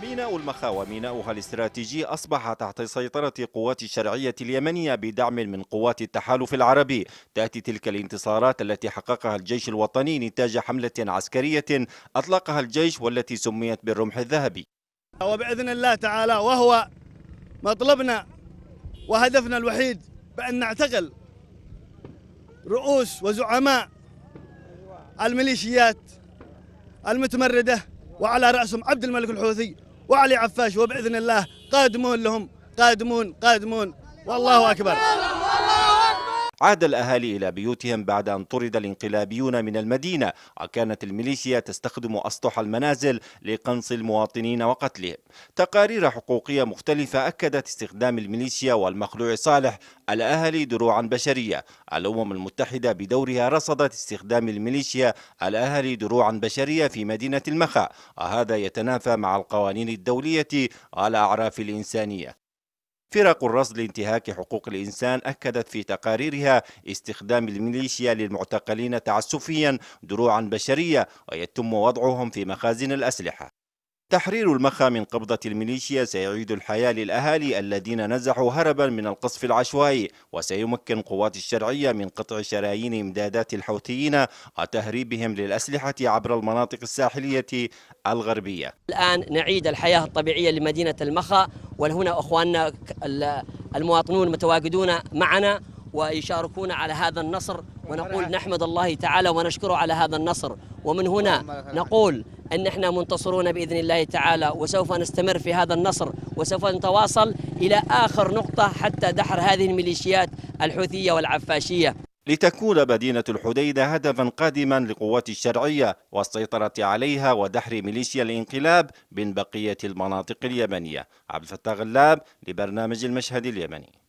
ميناء المخاوة ميناؤها الاستراتيجي أصبح تحت سيطرة قوات الشرعية اليمنية بدعم من قوات التحالف العربي تأتي تلك الانتصارات التي حققها الجيش الوطني نتاج حملة عسكرية أطلقها الجيش والتي سميت بالرمح الذهبي وبإذن الله تعالى وهو مطلبنا وهدفنا الوحيد بأن نعتقل رؤوس وزعماء الميليشيات المتمرده وعلى راسهم عبد الملك الحوثي وعلي عفاش وباذن الله قادمون لهم قادمون قادمون والله اكبر عاد الأهالي إلى بيوتهم بعد أن طرد الانقلابيون من المدينة وكانت الميليشيا تستخدم أسطح المنازل لقنص المواطنين وقتلهم تقارير حقوقية مختلفة أكدت استخدام الميليشيا والمخلوع صالح الأهالي دروعا بشرية الأمم المتحدة بدورها رصدت استخدام الميليشيا الأهالي دروعا بشرية في مدينة المخا وهذا يتنافى مع القوانين الدولية على أعراف الإنسانية فرق الرصد لانتهاك حقوق الإنسان أكدت في تقاريرها استخدام الميليشيا للمعتقلين تعسفيا دروعا بشرية ويتم وضعهم في مخازن الأسلحة تحرير المخا من قبضة الميليشيا سيعيد الحياة للأهالي الذين نزحوا هربا من القصف العشوائي وسيمكن قوات الشرعية من قطع شرايين إمدادات الحوثيين وتهريبهم للأسلحة عبر المناطق الساحلية الغربية الآن نعيد الحياة الطبيعية لمدينة المخا وهنا أخواننا المواطنون متواجدون معنا ويشاركون على هذا النصر ونقول نحمد الله تعالى ونشكره على هذا النصر ومن هنا نقول أن احنا منتصرون بإذن الله تعالى وسوف نستمر في هذا النصر وسوف نتواصل إلى آخر نقطة حتى دحر هذه الميليشيات الحوثية والعفاشية لتكون مدينة الحديدة هدفا قادما لقوات الشرعية والسيطرة عليها ودحر ميليشيا الانقلاب من بقية المناطق اليمنية عبد الفتاح غلاب لبرنامج المشهد اليمني